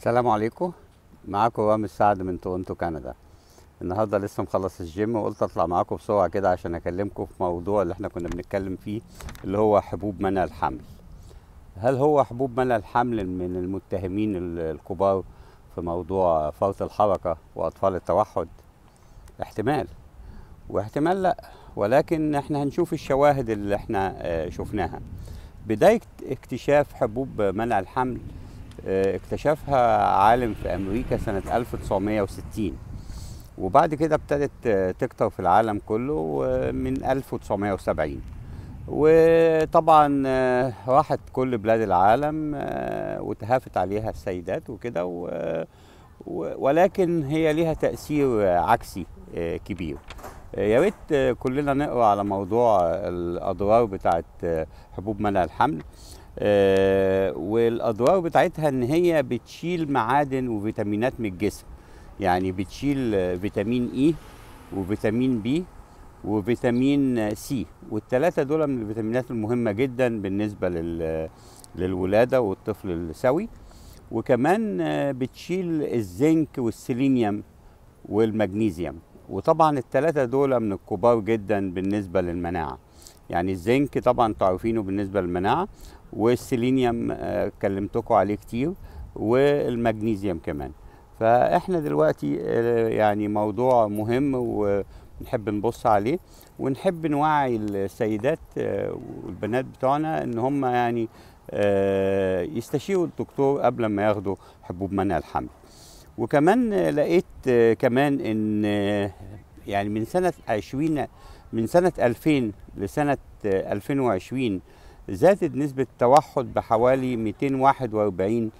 السلام عليكم معاكم وام السعد من تورنتو كندا النهارده لسه مخلص الجيم وقلت اطلع معاكم بسرعه كده عشان اكلمكم في موضوع اللي احنا كنا بنتكلم فيه اللي هو حبوب منع الحمل هل هو حبوب منع الحمل من المتهمين الكبار في موضوع فرط الحركه واطفال التوحد احتمال واحتمال لا ولكن احنا هنشوف الشواهد اللي احنا آه، شفناها بدايه اكتشاف حبوب منع الحمل اكتشفها عالم في امريكا سنه 1960 وبعد كده ابتدت تكتر في العالم كله من 1970 وطبعا راحت كل بلاد العالم آه، وتهافت عليها السيدات وكده ولكن هي ليها تاثير عكسي آه، كبير يا ريت كلنا نقرا على موضوع الاضرار بتاعه حبوب منع الحمل آه، والاضرار بتاعتها ان هي بتشيل معادن وفيتامينات من الجسم يعني بتشيل فيتامين اي e وفيتامين بي وفيتامين سي والثلاثه دول من الفيتامينات المهمه جدا بالنسبه للولاده والطفل السوي وكمان بتشيل الزنك والسيلينيوم والمغنيسيوم وطبعا الثلاثه دول من الكبار جدا بالنسبه للمناعه يعني الزنك طبعا انتوا عارفينه بالنسبه للمناعه والسيلينيوم آه، كلمتكم عليه كتير والمغنيزيوم كمان فاحنا دلوقتي آه، يعني موضوع مهم ونحب نبص عليه ونحب نوعي السيدات آه، والبنات بتوعنا ان هم يعني يستشيروا الدكتور قبل ما ياخدوا حبوب منع الحمل وكمان لقيت كمان ان يعني من سنه 20 من سنه 2000 لسنه 2020 زادت نسبه التوحد بحوالي 241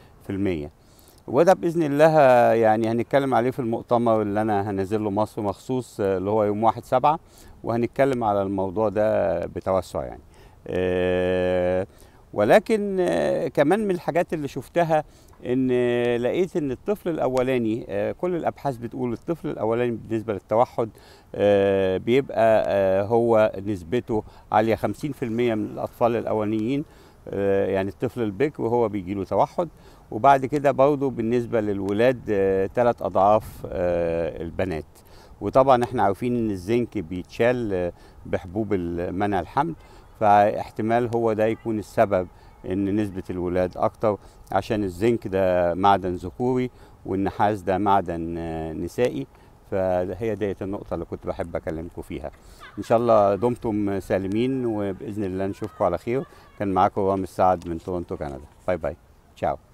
وده باذن الله يعني هنتكلم عليه في المؤتمر اللي انا هنزل له مصر مخصوص اللي هو يوم 1 7 وهنتكلم على الموضوع ده بتوسع يعني. آه، ولكن آه، كمان من الحاجات اللي شفتها ان آه، لقيت ان الطفل الاولاني آه، كل الابحاث بتقول الطفل الاولاني بالنسبه للتوحد بيبقى هو نسبته عاليه 50% من الاطفال الاولانيين يعني الطفل البك وهو بيجي له توحد وبعد كده برضه بالنسبه للولاد ثلاث اضعاف البنات وطبعا احنا عارفين ان الزنك بيتشال بحبوب منع الحمل فاحتمال هو ده يكون السبب ان نسبه الولاد اكتر عشان الزنك ده معدن ذكوري والنحاس ده معدن نسائي فهي ديت النقطه اللي كنت بحب اكلمكم فيها ان شاء الله دمتم سالمين وباذن الله نشوفكم على خير كان معاكم رامي السعد من تورنتو كندا باي باي تشاو